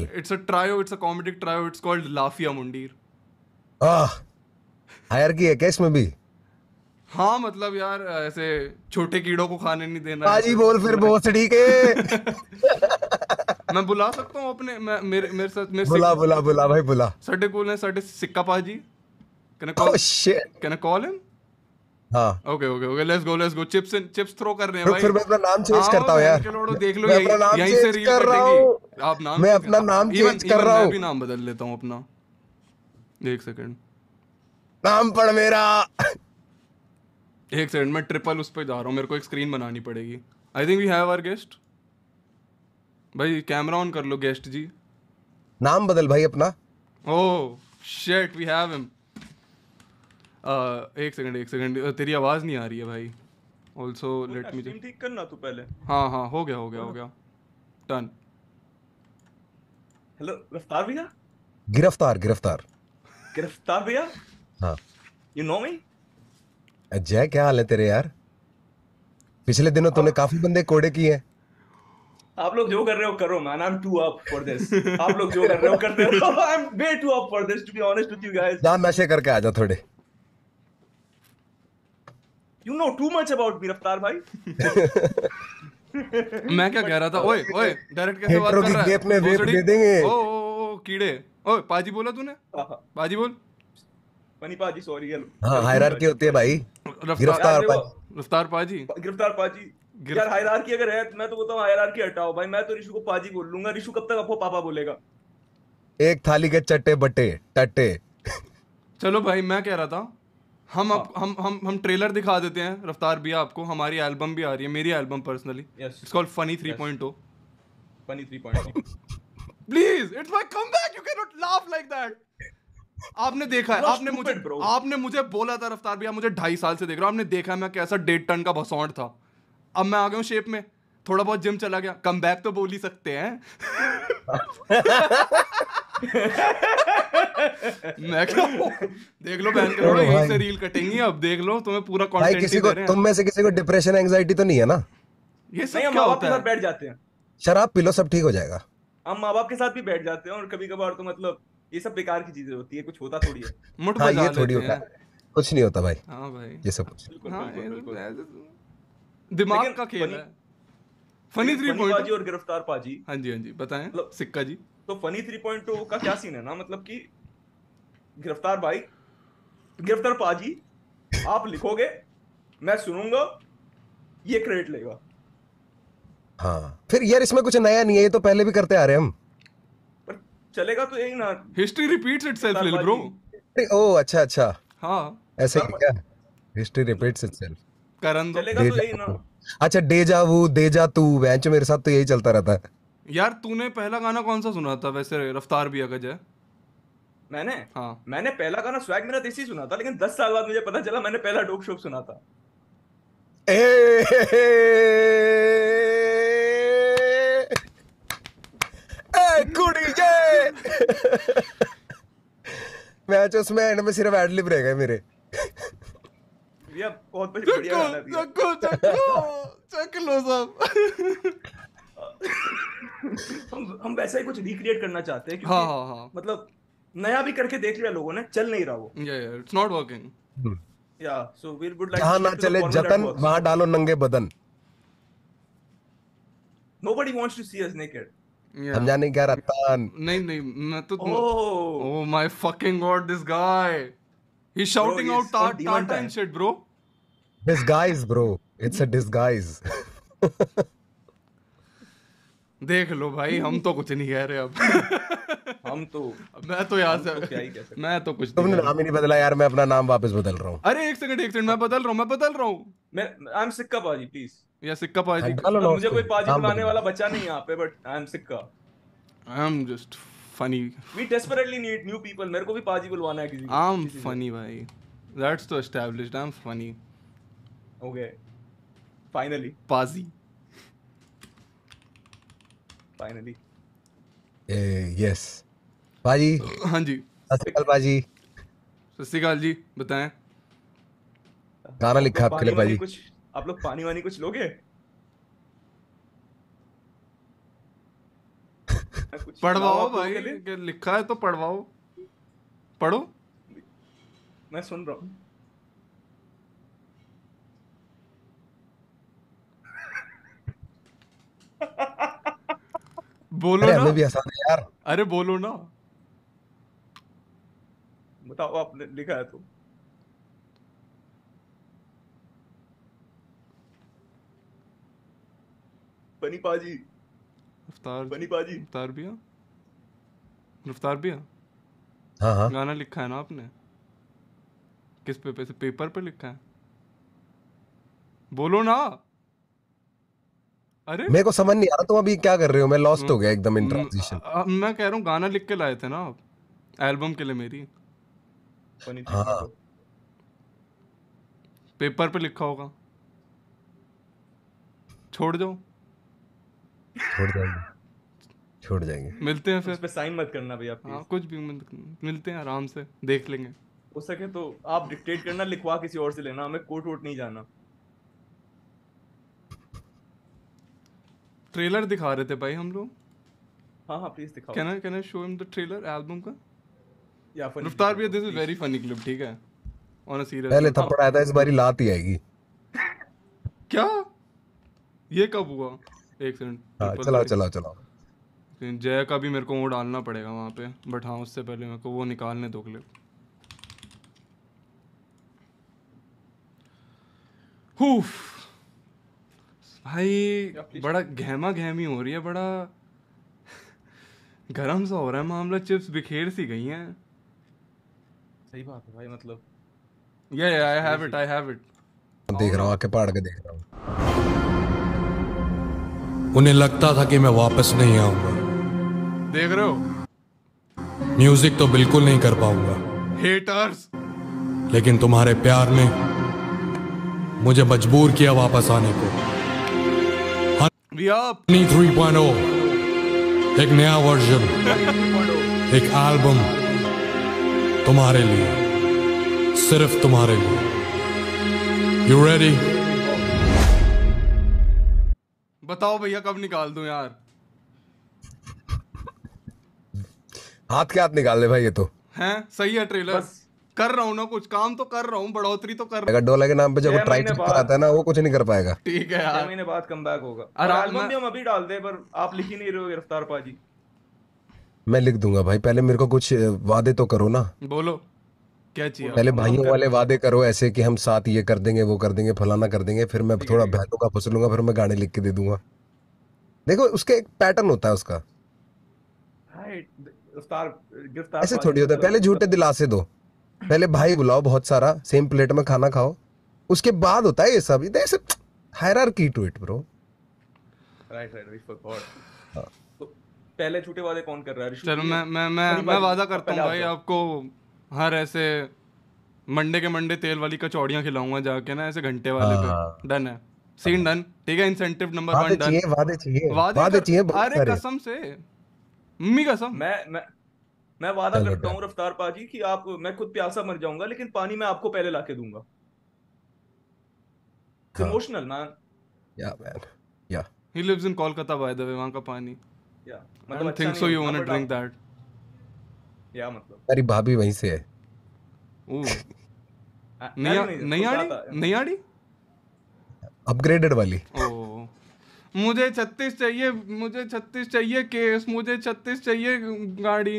hell. It's a trio. It's a comedic trio. It's called Lafia Mundir. Ah, hierarchy है case में भी. हाँ मतलब यार ऐसे छोटे कीड़ों को खाने नहीं देना पाजी बोल फिर बहुत ठीक है मैं बुला सकता हूँ अपने मैं मेरे मेरे साथ मेरे बुला बुला बुला भाई बुला सटे कूल है सटे सिक्का पाजी can I call can I call him okay okay okay let's go let's go chips chips throw कर रहे हैं भाई फिर मैं अपना नाम चेंज हाँ, करता हूं यार चलो देख लो यही यहीं से रील कर आप नाम मैं अपना नाम चेंज कर रहा हूं मैं भी नाम बदल लेता हूं अपना एक सेकंड नाम पढ़ मेरा एक सेकंड मैं ट्रिपल उस पर जा रहा हूँ मेरे को एक स्क्रीन बनानी पड़ेगी I think we have our guest भाई कैमरा ऑन कर लो गेस्ट जी नाम बदल भाई अपना oh shit we have him एक सेकंड एक सेकंड तेरी आवाज़ नहीं आ रही है भाई ऑल्सो लेट मी ठीक करना तू पहले हाँ हाँ हो गया हो गया हो हाँ। गया टन हेलो रफ्तार भैया गिरफ्तार गिरफ्तार गिरफ्तार भैया हाँ यू नो मी अजय क्या हाल है तेरे यार पिछले दिनों तूने हाँ। काफी बंदे कोड़े किए हैं आप लोग जो कर रहे हो करो man I am too up for this आप लोग जो कर रहे हो करते रहो I am way too up for this to be honest with you guys ना नशे करके आ जा थोड़े you know too much about me Raftaar भाई मैं क्या कह रहा था ओए ओए डायरेक्ट कैसे बात कर रहा है अपने वेप दे देंगे ओ ओ कीड़े ओए पाजी बोला तूने हाँ, हाँ। पाजी बोल पनी पाजी सॉरी हेलो हां हायरार्की होती है भाई गिरफ्तार पाजी गिरफ्तार पाजी गिरफ्तार पाजी यार हायरार्की अगर है मैं तो बोलता हूं हायरार्की हटाओ भाई मैं तो ऋषु को पाजी बोल लूंगा ऋषु कब तक अपो पापा बोलेगा एक थाली के चट्टे बट्टे टट्टे चलो भाई मैं कह रहा था हम आप, हाँ। हम हम हम ट्रेलर दिखा देते हैं रफ्तार भी आपको हमारी एल्बम भी आ रही है मेरी album personally it's called funny 3.0 funny 3.0 please it's my comeback you can not laugh like that आपने देखा है आपने मुझे आपने मुझे बोला था रफ्तार भी आप मुझे ढाई साल से देख रहे हो आपने देखा मैं कैसा डेढ़ टन का भसौट था अब मैं आ गया शेप में थोड़ा बहुत जिम चला गया कम बैक तो बोल ही सकते हैं मैं क्या देख लो बहन करो oh यहीं से रील कटेंगे अब देख लो तुम्हें पूरा कंटेंट भाई किसी को तुम में से किसी को डिप्रेशन एंजाइटी तो नहीं है ना ये सब क्या होता है बैठ जाते हैं शराब पी लो सब ठीक हो जाएगा हम माँ बाप के साथ भी बैठ जाते हैं और कभी कभार तो मतलब ये सब बेकार की चीजें होती है कुछ होता थोड़ी है मुठ हाँ, ये थोड़ी होता है कुछ नहीं होता भाई हाँ भाई ये सब कुछ हाँ, तो तो। दिमाग का खेल है फनी थ्री पॉइंट और गिरफ्तार पाजी हाँ जी हाँ जी बताएं मतलब- सिक्का जी तो फनी थ्री पॉइंट टू का क्या सीन है ना मतलब कि गिरफ्तार भाई गिरफ्तार पाजी आप लिखोगे मैं सुनूंगा ये क्रेडिट लेगा हाँ फिर यार इसमें कुछ नया नहीं है ये तो पहले भी करते आ रहे हम पर चलेगा तो यही ना history repeats itself lil bro ओ अच्छा अच्छा हाँ ऐसे क्या हिस्ट्री रिपीट्स इटसेल्फ करन चलेगा तो यही ना अच्छा डेजा वो डेजा तू बेंच मेरे साथ तो यही चलता रहता है यार तूने पहला गाना कौन सा सुना था वैसे रफ्तार भी अगज है मैंने हाँ मैंने पहला गाना स्वैग मेरा देसी सुना था लेकिन दस साल बाद मुझे पता चला मैंने पहला डोक शोक सुना था ए, ए कुड़िए मैच उसमें एंड में सिर्फ एडलिप रह गए मेरे भैया बहुत बढ़िया गाना दिया चको चक लो सब हम हम वैसा ही कुछ रिक्रिएट करना चाहते हैं हाँ हाँ हाँ मतलब नया भी करके देख लिया लोगों ने चल नहीं रहा वो इट्स नॉट वर्किंग या सो वी वुड लाइक जहां ना चले जतन वहां डालो नंगे बदन nobody wants to see us naked समझा नहीं क्या रतन नहीं नहीं मैं तो oh my fucking god this guy he shouting out Tata and shit bro this guys bro it's a disguise देख लो भाई हम तो कुछ नहीं कह रहे अब हम तो मैं तो यहाँ से तो मैं तो कुछ तुमने नाम ही नहीं बदला यार मैं अपना नाम वापस बदल रहा हूँ अरे एक सेकंड एक सेकंड मैं बदल रहा हूँ मैं बदल रहा हूँ मैं सिक्का पाजी प्लीज या सिक्का पाजी मुझे कोई पाजी बनाने वाला बच्चा नहीं यहाँ पे but I am Sikka I am just funny we desperately need new people मेरे को भी पाजी बुलवाना है किसी को आई एम फनी भाई दैट्स तो established I am funny okay finally पाजी फाइनली यस eh, बाजी हाँ जी सत्यकाल बाजी सत्यकाल जी बताएं गाना लिखा आपके लिए बाजी कुछ आप लोग पानी वानी कुछ लोगे पढ़वाओ भाई लिखा है तो पढ़वाओ पढ़ो मैं सुन रहा हूँ बोलो अरे हमें भी आसान है यार अरे बोलो ना बताओ आपने लिखा है तो बनी पाजी रफ्तार बनी पाजी रफ्तार भी रफ्तार भी हाँ हाँ गाना लिखा है ना आपने किस पेपर से पेपर पे लिखा है बोलो ना अरे मेरे को समझ नहीं आ रहा तुम अभी क्या कर रहे हो मैं लॉस्ट हो गया एकदम इन हम्म। ट्रांजिशन मैं कह रहा हूँ गाना लिख के लाए थे ना आप एल्बम के लिए मेरी हाँ तो। पेपर पे लिखा होगा छोड़ दो छोड़ जाएंगे छोड़ जाएंगे मिलते हैं फिर उस पे साइन मत करना भैया हाँ, कुछ भी मत मिलते हैं आराम से देख लेंगे हो सके तो आप डिक्टेट करना लिखवा किसी और से लेना हमें कोर्ट वोट नहीं जाना ट्रेलर दिखा रहे थे भाई हम लोग हाँ हाँ प्लीज दिखाओ can I can I show him the trailer album का या फनी रफ्तार भैया this is very funny clip ठीक है ऑन अ सीरियस पहले थप्पड़ आया था इस बारी लात ही आएगी क्या ये कब हुआ एक सेकंड हां चलाओ चलाओ चलाओ जय का भी मेरे को वो डालना पड़ेगा वहां पे बट हाँ उससे पहले मेरे को वो निकालने दो क्लिप हूफ भाई बड़ा गहमा गहमी हो रही है बड़ा गरम सा हो रहा है मामला चिप्स बिखेर सी गई हैं सही बात है भाई मतलब yeah yeah I have it I have it देख रहा हूँ आके पहाड़ के देख रहा हूँ उन्हें लगता था कि मैं वापस नहीं आऊंगा देख रहे हो म्यूजिक तो बिल्कुल नहीं कर पाऊंगा हेटर्स लेकिन तुम्हारे प्यार ने मुझे मजबूर किया वापस आने को थ्री पॉइंट oh. एक नया वर्जन एक एल्बम तुम्हारे लिए सिर्फ तुम्हारे लिए यू रेडी बताओ भैया कब निकाल दूं यार हाथ के हाथ निकाल ले भाई ये तो हैं सही है ट्रेलर बस कर रहा हूँ ना कुछ काम तो कर रहा हूँ बढ़ोतरी तो कर रहा डोला के नाम पे जब ट्राई कराता है ना वो कुछ नहीं कर पाएगा ठीक है यार महीने बाद कम बैक होगा और एल्बम भी हम अभी डाल दे पर आप लिख ही नहीं रहे हो गिरफ्तार पाजी मैं लिख दूंगा भाई पहले मेरे को कुछ वादे तो करो ना बोलो क्या चाहिए पहले भाइयों वाले वादे करो ऐसे कि हम साथ ये कर देंगे वो कर देंगे फलाना कर देंगे फिर मैं थोड़ा बहनों का फुस लूंगा फिर मैं गाने लिख के दे दूंगा देखो उसके एक पैटर्न होता है उसका ऐसे थोड़ी होता है पहले झूठे दिलासे दो पहले भाई बुलाओ बहुत सारा सेम प्लेट में खाना खाओ उसके बाद होता है ये सब इधर hierarchy to it bro right right we forgot पहले छोटे वादे कौन कर रहा है चलो मैं मैं मैं मैं वादा करता हूं भाई आपको हर ऐसे मंडे के मंडे तेल वाली कचौड़ियां खिलाऊंगा जाके ना ऐसे घंटे वाले पे डन हाँ। है सीन डन ठीक है इंसेंटिव नंबर 1 डन वादे चाहिए वादे चाहिए वादे चाहिए अरे कसम से मम्मी कसम मैं मैं मैं वादा करता हूँ रफ्तार पाजी कि आप मैं खुद प्यासा मर जाऊंगा लेकिन पानी मैं आपको पहले लाके दूंगा इमोशनल मैन हाँ। Yeah man yeah he lives in Kolkata by the way वहां का पानी या मतलब think so you want to drink that yeah मतलब अरे भाभी वहीं से है ओ नैयाड़ी नैयाड़ी अपग्रेडेड वाली oh। मुझे छत्तीस चाहिए मुझे छत्तीस चाहिए केस मुझे छत्तीस चाहिए गाड़ी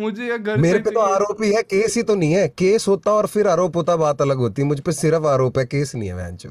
मुझे या घर मेरे पे तो आरोप ही है केस ही तो नहीं है केस होता और फिर आरोप होता बात अलग होती मुझ पे सिर्फ आरोप है केस नहीं है वैंचो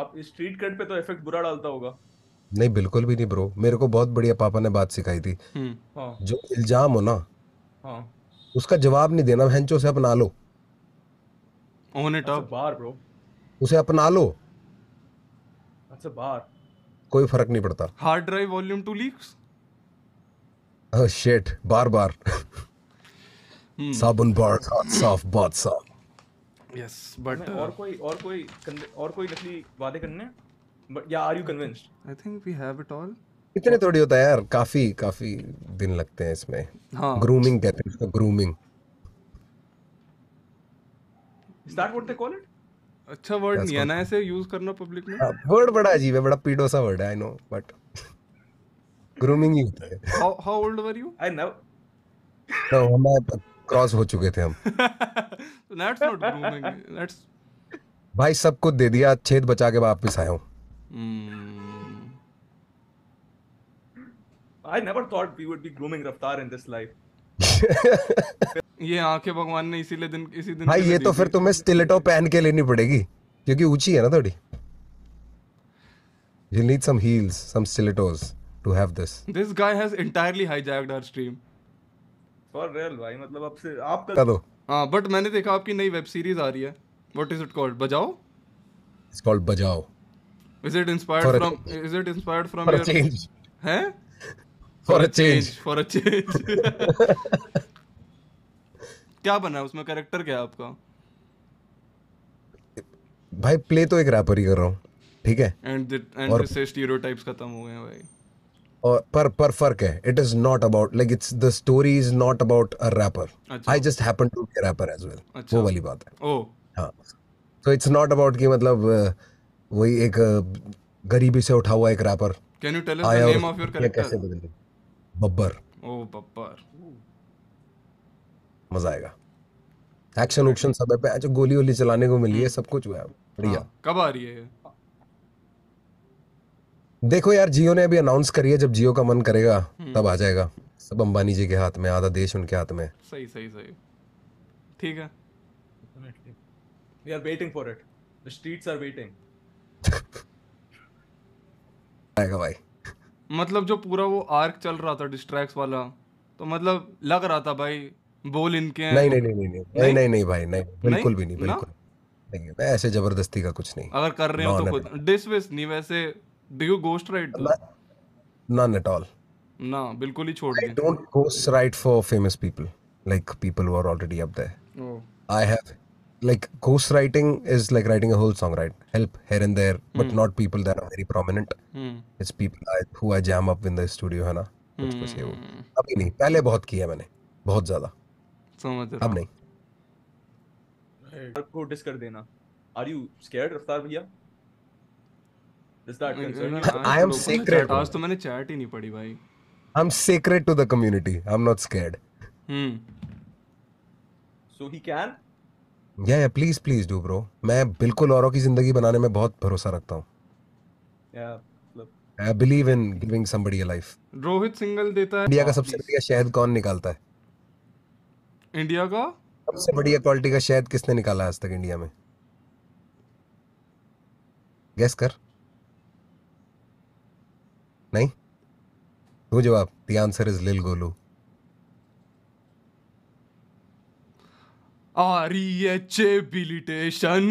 आप स्ट्रीट कट पे तो इफेक्ट बुरा डालता होगा नहीं बिल्कुल भी नहीं ब्रो मेरे को बहुत बढ़िया पापा ने बात सिखाई थी हम्म। हाँ। जो इल्जाम हो ना हाँ। उसका जवाब नहीं देना वहनचो उसे अपना लो ऑन इट अच्छा, अप बार ब्रो उसे अपना लो अच्छा बार कोई फर्क नहीं पड़ता hard drive volume two leaks Oh shit, hmm. bar bar hmm. साबुन बार soft साफ soft yes but uh, और कोई और कोई और कोई नकली वादे करने बट या are you convinced i think we have it all इतने थोड़ी होता है यार काफी काफी दिन लगते हैं इसमें हाँ. grooming कहते हैं इसको grooming is that what they call it अच्छा वर्ड नहीं है ना ऐसे यूज करना पब्लिक में वर्ड हाँ, बड़ा अजीब है बड़ा पीडो सा वर्ड है आई नो बट ग्रूमिंग ही होता है how how old were you I know no हम क्रॉस हो चुके थे हम दैट्स नॉट ग्रूमिंग दैट्स भाई सब कुछ दे दिया छेद बचा के वापस आया हूं I never thought we would be grooming Raftaar in this life ये आंखें भगवान ने इसीलिए दिन इसी दिन भाई ये तो फिर तुम्हें स्टिलेटो पहन के लेनी पड़ेगी क्योंकि ऊंची है ना थोड़ी you need some heels some stilettos to have this. This guy has entirely hijacked our stream. For real भाई मतलब अब से आप कर दो हाँ बट मैंने देखा आपकी नई वेब सीरीज आ रही है what is it called Bajao it's called Bajao is it inspired from is it inspired from your change हैं for a change for a change क्या बना है उसमें कैरेक्टर क्या है आपका भाई प्ले तो एक रैपर ही कर रहा हूँ ठीक है एंड एंड स्टीरियोटाइप्स खत्म हो गए हैं भाई और पर पर फर्क है it is not about like it's the story is not about a rapper I just happen to be rapper as well वो वाली बात है हां सो इट्स नॉट अबाउट कि मतलब वही एक गरीबी से उठा हुआ एक rapper can you tell us the name of your character कैसे बदल बब्बर ओ बब्बर मजा आएगा एक्शन उक्शन सब है पे अच्छा, गोली वोली चलाने को मिली है हम्म। सब कुछ हुआ है बढ़िया हाँ, कब आ रही है देखो यार जियो ने अभी अनाउंस करी है जब जियो का मन करेगा हम्म। तब आ जाएगा सब अंबानी जी के हाथ में आधा देश उनके हाथ में सही सही सही ठीक है we are waiting for it the streets are waiting आएगा भाई मतलब जो पूरा वो आर्क चल रहा था डिस्ट्रैक्ट्स वाला तो मतलब लग रहा था भाई बोल इनके नहीं नहीं नहीं नहीं नहीं नहीं, नहीं, नहीं भाई नहीं बिल्कुल भी नहीं बिल्कुल नहीं ऐसे जबरदस्ती का कुछ नहीं अगर कर रहे हो तो खुद डिस नहीं वैसे do you ghost write none at all ना बिल्कुल ही छोड़ दे don't ghost write for famous people like people who are already up there I have like ghost writing is like writing a whole song right help here and there but mm. not people that are very prominent mm. it's people I, who i jam up in the studio है ना कुछ कुछ ये वो अभी नहीं पहले बहुत किया मैंने बहुत ज्यादा समझ रहा अब नहीं को डिस कर देना आर यू स्केयर्ड रफ्तार भैया Mm-hmm. I am sacred. आज तो मैंने चैट ही नहीं पढ़ी भाई. sacred to the community. not scared. Hmm. So he can? मैं बिल्कुल औरों की जिंदगी बनाने में बहुत भरोसा रखता हूँ I believe in giving somebody a life Rohit single देता है इंडिया का सबसे बढ़िया शहद कौन निकालता है इंडिया का सबसे बढ़िया क्वालिटी का शहद किसने निकाला आज तक इंडिया में गेस कर नहीं नो जवाब द आंसर इज लिल गोलू आर एच एबिलिटेशन